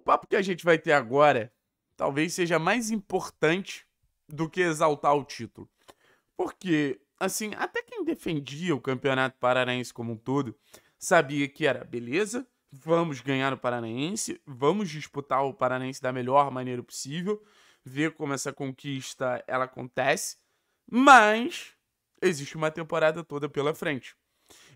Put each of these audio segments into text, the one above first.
papo que a gente vai ter agora talvez seja mais importante do que exaltar o título. Porque, assim, até quem defendia o Campeonato Paranaense como um todo sabia que era beleza, vamos ganhar o Paranaense, vamos disputar o Paranaense da melhor maneira possível, ver como essa conquista ela acontece, mas existe uma temporada toda pela frente.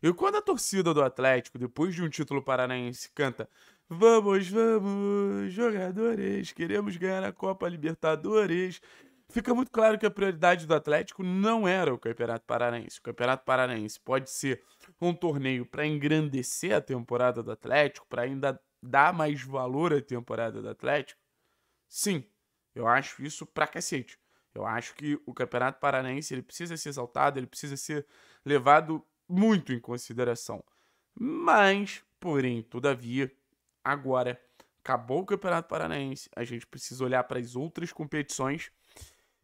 E quando a torcida do Atlético, depois de um título paranaense, canta Vamos, vamos, jogadores, queremos ganhar a Copa Libertadores. Fica muito claro que a prioridade do Atlético não era o Campeonato Paranaense. O Campeonato Paranaense pode ser um torneio para engrandecer a temporada do Atlético, para ainda dar mais valor à temporada do Atlético. Sim, eu acho isso pra cacete. Eu acho que o Campeonato Paranaense ele precisa ser exaltado, ele precisa ser levado muito em consideração. Mas, porém, todavia, agora. Acabou o Campeonato Paranaense, a gente precisa olhar para as outras competições.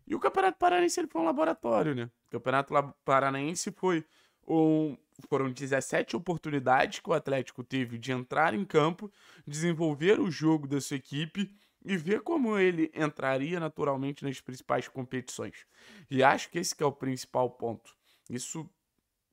E o Campeonato Paranaense ele foi um laboratório, né? O Campeonato Paranaense foi um, foram 17 oportunidades que o Atlético teve de entrar em campo, desenvolver o jogo da sua equipe e ver como ele entraria naturalmente nas principais competições. E acho que esse que é o principal ponto. Isso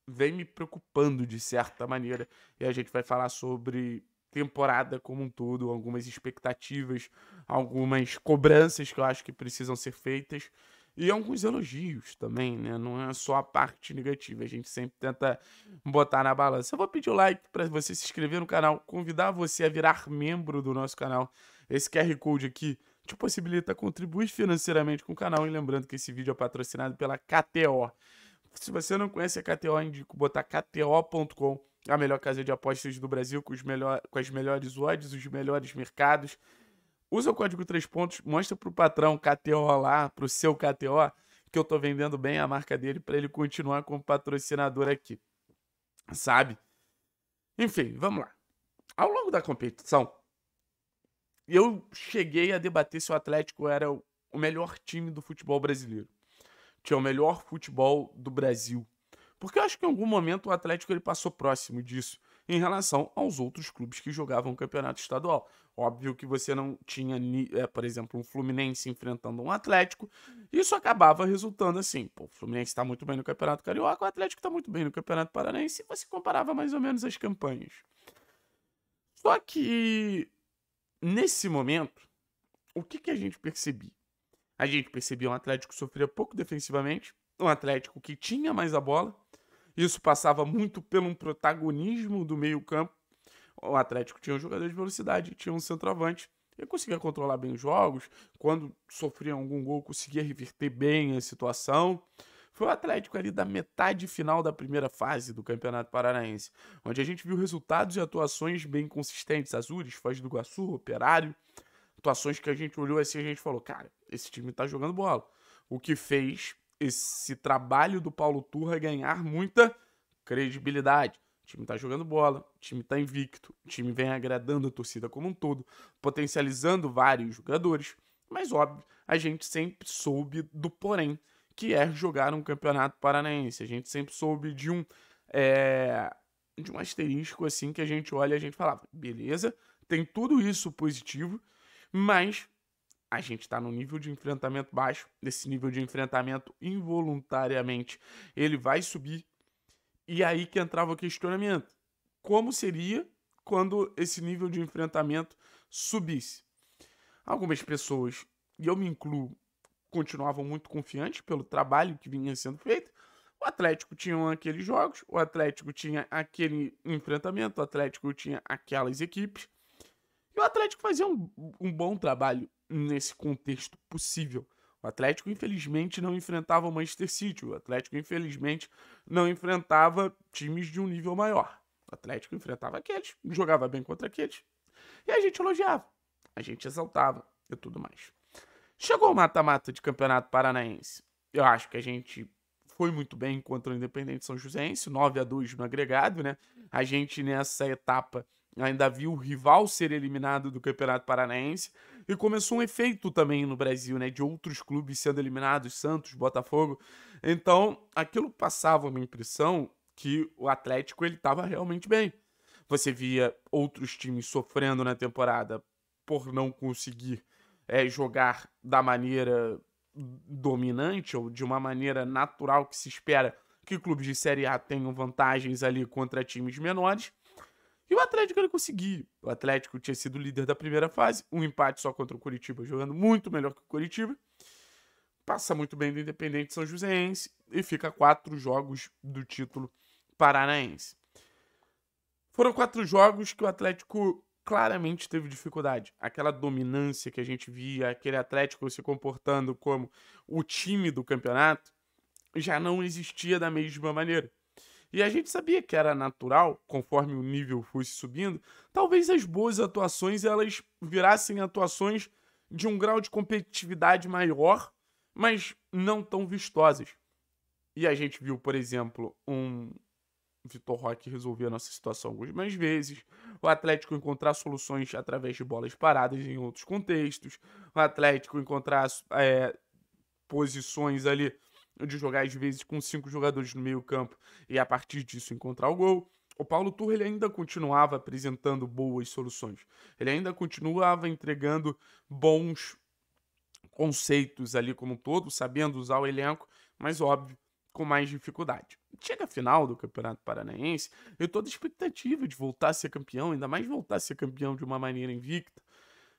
vem me preocupando de certa maneira e a gente vai falar sobre temporada como um todo, algumas expectativas, algumas cobranças que eu acho que precisam ser feitas e alguns elogios também, né? Não é só a parte negativa, a gente sempre tenta botar na balança. Eu vou pedir o like para você se inscrever no canal, convidar você a virar membro do nosso canal. Esse QR Code aqui te possibilita contribuir financeiramente com o canal e lembrando que esse vídeo é patrocinado pela KTO. Se você não conhece a KTO, indico botar kto.com a melhor casa de apostas do Brasil, com, os melhor, com as melhores odds, os melhores mercados. Usa o código 3 pontos, mostra pro patrão KTO lá, pro seu KTO, que eu tô vendendo bem a marca dele para ele continuar como patrocinador aqui. Sabe? Enfim, vamos lá. Ao longo da competição, eu cheguei a debater se o Atlético era o melhor time do futebol brasileiro. Tinha é o melhor futebol do Brasil porque eu acho que em algum momento o Atlético ele passou próximo disso em relação aos outros clubes que jogavam o campeonato estadual. Óbvio que você não tinha, é, por exemplo, um Fluminense enfrentando um Atlético. Isso acabava resultando assim: pô, o Fluminense está muito bem no Campeonato Carioca, o Atlético está muito bem no Campeonato Paranaense, e você comparava mais ou menos as campanhas. Só que, nesse momento, o que, que a gente percebia? A gente percebia um Atlético sofria pouco defensivamente, um Atlético que tinha mais a bola. Isso passava muito pelo protagonismo do meio-campo. O Atlético tinha um jogador de velocidade, tinha um centroavante. Ele conseguia controlar bem os jogos. Quando sofria algum gol, conseguia reverter bem a situação. Foi o Atlético ali da metade final da primeira fase do Campeonato Paranaense, onde a gente viu resultados e atuações bem consistentes. Azures, Foz do Iguaçu, Operário. Atuações que a gente olhou assim e a gente falou: cara, esse time tá jogando bola. O que fez esse trabalho do Paulo Turra ganhar muita credibilidade. O time tá jogando bola, o time tá invicto, o time vem agradando a torcida como um todo, potencializando vários jogadores. Mas óbvio, a gente sempre soube do porém, que é jogar um campeonato paranaense. A gente sempre soube de um é, de um asterisco assim que a gente olha e a gente fala beleza, tem tudo isso positivo, mas a gente está no nível de enfrentamento baixo. Esse nível de enfrentamento, involuntariamente, ele vai subir. E aí que entrava o questionamento: como seria quando esse nível de enfrentamento subisse? Algumas pessoas, e eu me incluo, continuavam muito confiantes pelo trabalho que vinha sendo feito. O Atlético tinha aqueles jogos, o Atlético tinha aquele enfrentamento, o Atlético tinha aquelas equipes. E o Atlético fazia um, um bom trabalho nesse contexto possível. O Atlético, infelizmente, não enfrentava o Manchester City. O Atlético, infelizmente, não enfrentava times de um nível maior. O Atlético enfrentava aqueles, jogava bem contra aqueles. E a gente elogiava, a gente exaltava e tudo mais. Chegou o mata-mata de Campeonato Paranaense. Eu acho que a gente foi muito bem contra o Independente São Joséense, 9 a 2 no agregado, né? A gente nessa etapa ainda viu o rival ser eliminado do Campeonato Paranaense e começou um efeito também no Brasil, né, de outros clubes sendo eliminados, Santos, Botafogo. Então, aquilo passava uma impressão que o Atlético ele estava realmente bem. Você via outros times sofrendo na temporada por não conseguir é, jogar da maneira dominante ou de uma maneira natural que se espera que clubes de Série A tenham vantagens ali contra times menores. E o Atlético ele conseguiu. O Atlético tinha sido líder da primeira fase, um empate só contra o Curitiba, jogando muito melhor que o Curitiba. Passa muito bem do Independente São Joséense e fica quatro jogos do título paranaense. Foram quatro jogos que o Atlético claramente teve dificuldade. Aquela dominância que a gente via, aquele Atlético se comportando como o time do campeonato, já não existia da mesma maneira. E a gente sabia que era natural, conforme o nível fosse subindo, talvez as boas atuações elas virassem atuações de um grau de competitividade maior, mas não tão vistosas. E a gente viu, por exemplo, um Vitor Roque resolver a nossa situação algumas vezes, o Atlético encontrar soluções através de bolas paradas em outros contextos, o Atlético encontrar é, posições ali de jogar às vezes com cinco jogadores no meio-campo e a partir disso encontrar o gol. O Paulo Turra ainda continuava apresentando boas soluções. Ele ainda continuava entregando bons conceitos ali como um todo, sabendo usar o elenco, mas óbvio, com mais dificuldade. Chega a final do Campeonato Paranaense, eu toda da expectativa de voltar a ser campeão, ainda mais voltar a ser campeão de uma maneira invicta.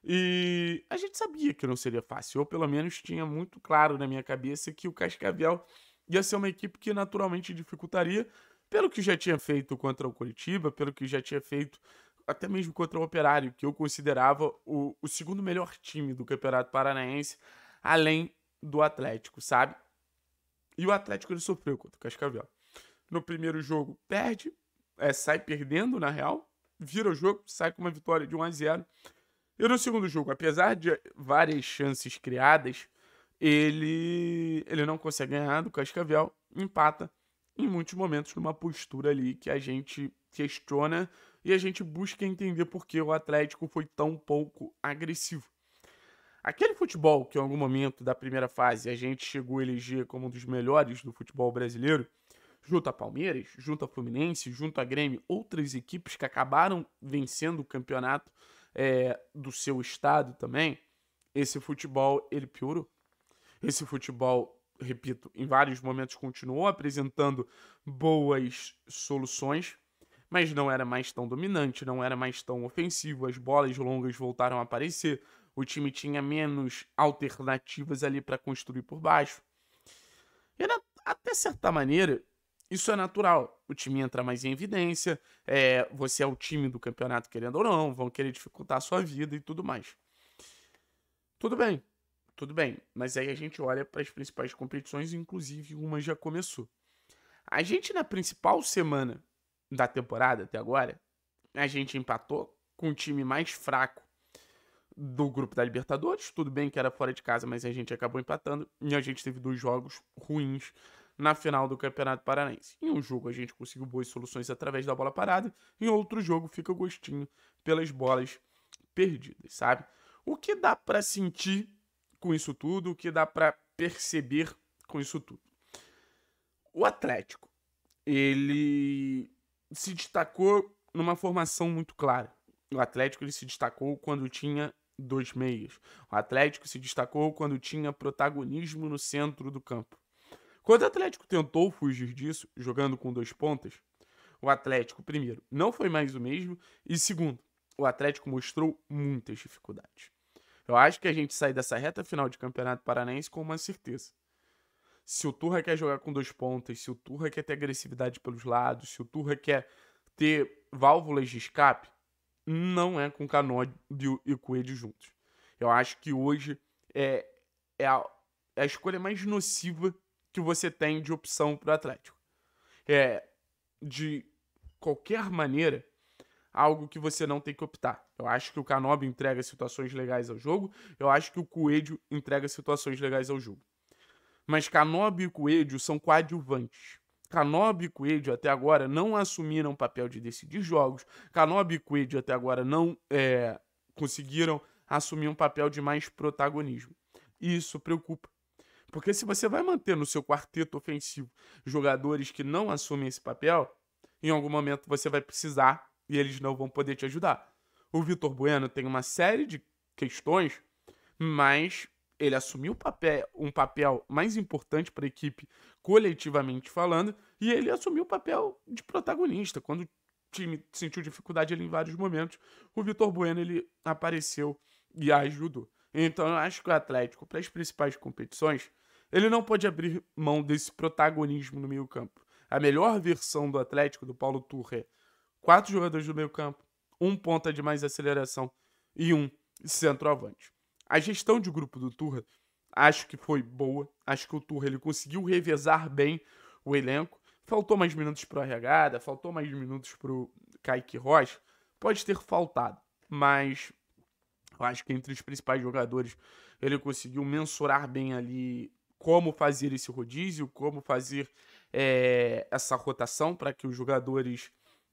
E a gente sabia que não seria fácil. ou pelo menos, tinha muito claro na minha cabeça que o Cascavel ia ser uma equipe que naturalmente dificultaria, pelo que já tinha feito contra o Curitiba, pelo que já tinha feito até mesmo contra o Operário, que eu considerava o, o segundo melhor time do Campeonato Paranaense, além do Atlético, sabe? E o Atlético ele sofreu contra o Cascavel. No primeiro jogo, perde, é, sai perdendo, na real, vira o jogo, sai com uma vitória de 1 a 0 e no segundo jogo, apesar de várias chances criadas, ele, ele não consegue ganhar do Cascavel, empata em muitos momentos numa postura ali que a gente questiona e a gente busca entender por que o Atlético foi tão pouco agressivo. Aquele futebol que em algum momento da primeira fase a gente chegou a eleger como um dos melhores do futebol brasileiro, junto a Palmeiras, junto a Fluminense, junto a Grêmio, outras equipes que acabaram vencendo o campeonato é, do seu estado também, esse futebol ele é piorou. Esse futebol, repito, em vários momentos continuou apresentando boas soluções, mas não era mais tão dominante, não era mais tão ofensivo, as bolas longas voltaram a aparecer, o time tinha menos alternativas ali para construir por baixo. E até certa maneira, isso é natural. O time entra mais em evidência, é, você é o time do campeonato, querendo ou não, vão querer dificultar a sua vida e tudo mais. Tudo bem, tudo bem. Mas aí a gente olha para as principais competições, inclusive uma já começou. A gente, na principal semana da temporada até agora, a gente empatou com o time mais fraco do grupo da Libertadores. Tudo bem que era fora de casa, mas a gente acabou empatando. E a gente teve dois jogos ruins na final do Campeonato Paranaense. Em um jogo a gente conseguiu boas soluções através da bola parada, em outro jogo fica gostinho pelas bolas perdidas, sabe? O que dá para sentir com isso tudo, o que dá para perceber com isso tudo? O Atlético, ele se destacou numa formação muito clara. O Atlético ele se destacou quando tinha dois meias. O Atlético se destacou quando tinha protagonismo no centro do campo. Quando o Atlético tentou fugir disso, jogando com dois pontas, o Atlético, primeiro, não foi mais o mesmo, e segundo, o Atlético mostrou muitas dificuldades. Eu acho que a gente sai dessa reta final de Campeonato Paranaense com uma certeza. Se o Turra quer jogar com dois pontas, se o Turra quer ter agressividade pelos lados, se o Turra quer ter válvulas de escape, não é com Canódio e Coelho juntos. Eu acho que hoje é, é a, é a escolha mais nociva que você tem de opção para o Atlético. É, de qualquer maneira, algo que você não tem que optar. Eu acho que o Canobi entrega situações legais ao jogo, eu acho que o Coelho entrega situações legais ao jogo. Mas Canobi e Coelho são coadjuvantes. Canobi e Coelho até agora não assumiram o papel de decidir jogos. Canobi e Coelho até agora não é, conseguiram assumir um papel de mais protagonismo. isso preocupa. Porque se você vai manter no seu quarteto ofensivo jogadores que não assumem esse papel, em algum momento você vai precisar e eles não vão poder te ajudar. O Vitor Bueno tem uma série de questões, mas ele assumiu papel, um papel mais importante para a equipe coletivamente falando, e ele assumiu o papel de protagonista. Quando o time sentiu dificuldade ali em vários momentos, o Vitor Bueno ele apareceu e ajudou. Então eu acho que o Atlético, para as principais competições, ele não pode abrir mão desse protagonismo no meio-campo. A melhor versão do Atlético, do Paulo Turre, quatro jogadores do meio-campo, um ponta de mais aceleração e um centroavante. A gestão de grupo do Turre acho que foi boa. Acho que o Turre ele conseguiu revezar bem o elenco. Faltou mais minutos para o regada faltou mais minutos para o Kaique Rocha. Pode ter faltado, mas eu acho que entre os principais jogadores ele conseguiu mensurar bem ali como fazer esse rodízio, como fazer é, essa rotação para que os jogadores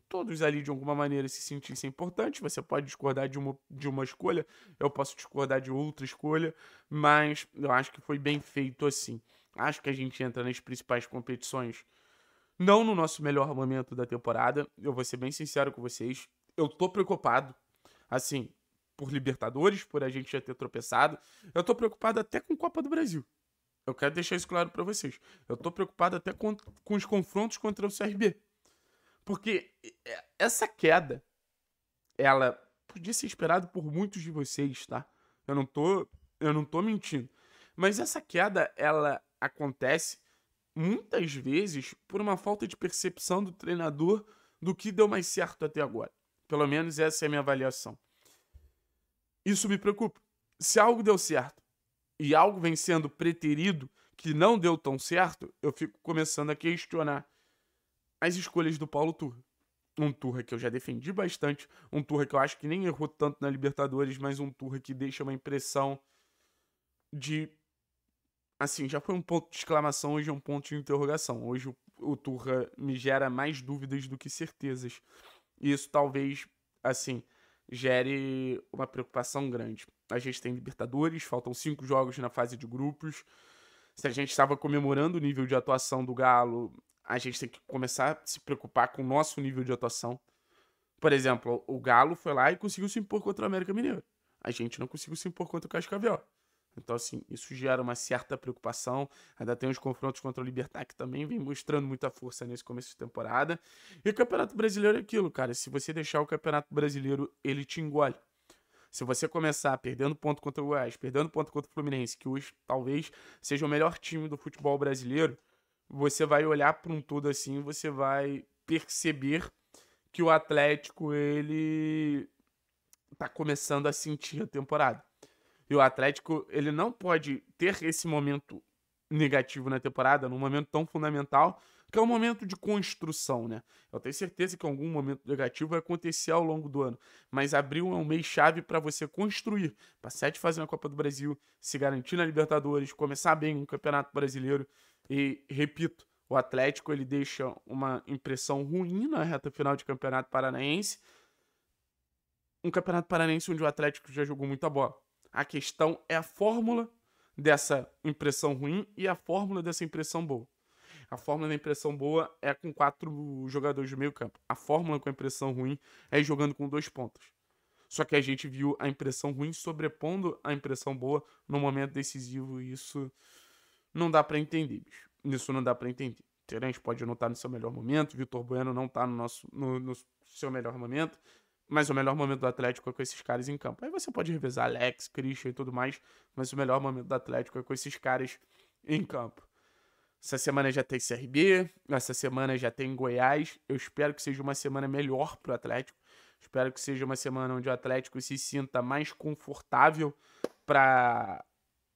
todos ali de alguma maneira se sentissem importantes. Você pode discordar de uma, de uma escolha, eu posso discordar de outra escolha, mas eu acho que foi bem feito assim. Acho que a gente entra nas principais competições não no nosso melhor momento da temporada. Eu vou ser bem sincero com vocês. Eu tô preocupado, assim, por Libertadores, por a gente já ter tropeçado. Eu tô preocupado até com Copa do Brasil. Eu quero deixar isso claro para vocês. Eu estou preocupado até com, com os confrontos contra o CRB. Porque é, essa queda, ela podia ser esperada por muitos de vocês, tá? Eu não tô, eu não tô mentindo. Mas essa queda, ela acontece muitas vezes por uma falta de percepção do treinador do que deu mais certo até agora. Pelo menos essa é a minha avaliação. Isso me preocupa. Se algo deu certo e algo vem sendo preterido que não deu tão certo, eu fico começando a questionar as escolhas do Paulo Turra. Um Turra que eu já defendi bastante, um Turra que eu acho que nem errou tanto na Libertadores, mas um Turra que deixa uma impressão de. Assim, já foi um ponto de exclamação, hoje é um ponto de interrogação. Hoje o, o Turra me gera mais dúvidas do que certezas. E isso talvez, assim, gere uma preocupação grande. A gente tem Libertadores, faltam cinco jogos na fase de grupos. Se a gente estava comemorando o nível de atuação do Galo, a gente tem que começar a se preocupar com o nosso nível de atuação. Por exemplo, o Galo foi lá e conseguiu se impor contra o América Mineiro. A gente não conseguiu se impor contra o Cascavel. Então, assim, isso gera uma certa preocupação. Ainda tem os confrontos contra o Libertar, que também vem mostrando muita força nesse começo de temporada. E o Campeonato Brasileiro é aquilo, cara. Se você deixar o Campeonato Brasileiro, ele te engole. Se você começar perdendo ponto contra o Goiás, perdendo ponto contra o Fluminense, que hoje talvez seja o melhor time do futebol brasileiro, você vai olhar para um todo assim, você vai perceber que o Atlético ele tá começando a sentir a temporada. E o Atlético, ele não pode ter esse momento negativo na temporada, num momento tão fundamental, que é um momento de construção, né? Eu tenho certeza que algum momento negativo vai acontecer ao longo do ano, mas abril é um mês chave para você construir, para sete fazer na Copa do Brasil, se garantir na Libertadores, começar bem um Campeonato Brasileiro e, repito, o Atlético ele deixa uma impressão ruim na reta final de Campeonato Paranaense. Um Campeonato Paranaense onde o Atlético já jogou muita bola. A questão é a fórmula dessa impressão ruim e a fórmula dessa impressão boa. A fórmula da impressão boa é com quatro jogadores de meio campo. A fórmula com a impressão ruim é jogando com dois pontos. Só que a gente viu a impressão ruim sobrepondo a impressão boa no momento decisivo e isso não dá para entender, bicho. Isso não dá para entender. Terence pode não estar no seu melhor momento, Vitor Bueno não está no, nosso, no, no seu melhor momento. Mas o melhor momento do Atlético é com esses caras em campo. Aí você pode revezar Alex, Christian e tudo mais, mas o melhor momento do Atlético é com esses caras em campo. Essa semana já tem CRB, essa semana já tem Goiás. Eu espero que seja uma semana melhor para o Atlético. Espero que seja uma semana onde o Atlético se sinta mais confortável para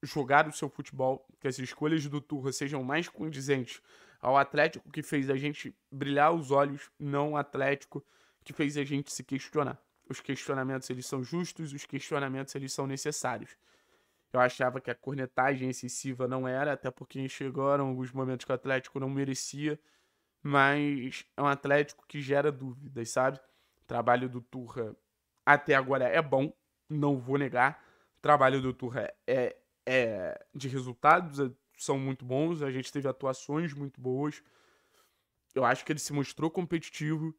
jogar o seu futebol, que as escolhas do Turra sejam mais condizentes ao Atlético que fez a gente brilhar os olhos, não o Atlético que fez a gente se questionar. Os questionamentos eles são justos, os questionamentos eles são necessários. Eu achava que a cornetagem excessiva não era, até porque chegaram alguns momentos que o Atlético não merecia, mas é um Atlético que gera dúvidas, sabe? O trabalho do Turra até agora é bom, não vou negar. O trabalho do Turra é, é de resultados, é, são muito bons, a gente teve atuações muito boas. Eu acho que ele se mostrou competitivo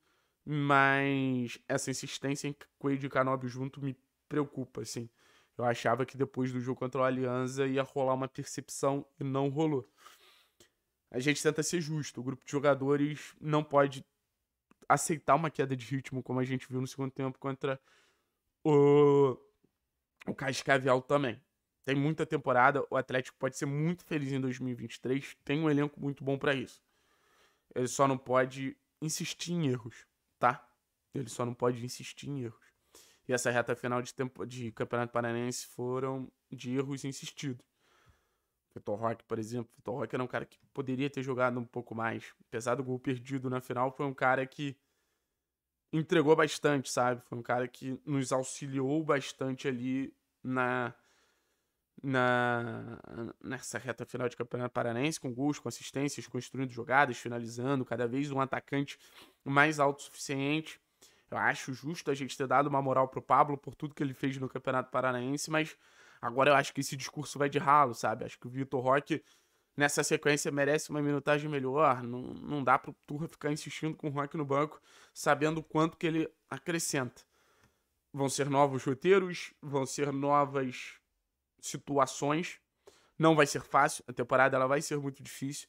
mas essa insistência em Quaid e Canóbio junto me preocupa, assim. Eu achava que depois do jogo contra o Alianza ia rolar uma percepção e não rolou. A gente tenta ser justo, o grupo de jogadores não pode aceitar uma queda de ritmo como a gente viu no segundo tempo contra o, o Cascavel também. Tem muita temporada, o Atlético pode ser muito feliz em 2023, tem um elenco muito bom para isso. Ele só não pode insistir em erros tá? Ele só não pode insistir em erros. E essa reta final de, tempo, de Campeonato Paranense foram de erros insistidos. Vitor Roque, por exemplo. Vitor Roque era um cara que poderia ter jogado um pouco mais. Apesar do gol perdido na final, foi um cara que entregou bastante, sabe? Foi um cara que nos auxiliou bastante ali na na, nessa reta final de Campeonato paranaense com gols, com assistências, construindo jogadas, finalizando, cada vez um atacante mais alto, suficiente. Eu acho justo a gente ter dado uma moral pro Pablo por tudo que ele fez no Campeonato Paranaense, mas agora eu acho que esse discurso vai de ralo, sabe? Acho que o Vitor Roque, nessa sequência, merece uma minutagem melhor. Não, não dá pro Turra ficar insistindo com o Roque no banco, sabendo o quanto que ele acrescenta. Vão ser novos roteiros, vão ser novas situações. Não vai ser fácil, a temporada ela vai ser muito difícil.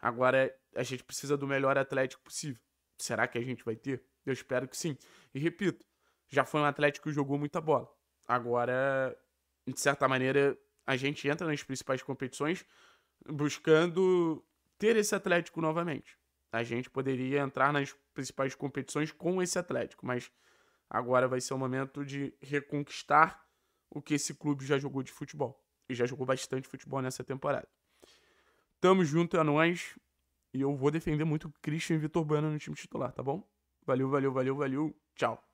Agora a gente precisa do melhor Atlético possível. Será que a gente vai ter? Eu espero que sim. E repito, já foi um Atlético que jogou muita bola. Agora, de certa maneira, a gente entra nas principais competições buscando ter esse Atlético novamente. A gente poderia entrar nas principais competições com esse Atlético, mas agora vai ser o momento de reconquistar o que esse clube já jogou de futebol. E já jogou bastante futebol nessa temporada. Tamo junto, é nóis. E eu vou defender muito o Christian e Vitor Bueno no time titular, tá bom? Valeu, valeu, valeu, valeu. Tchau.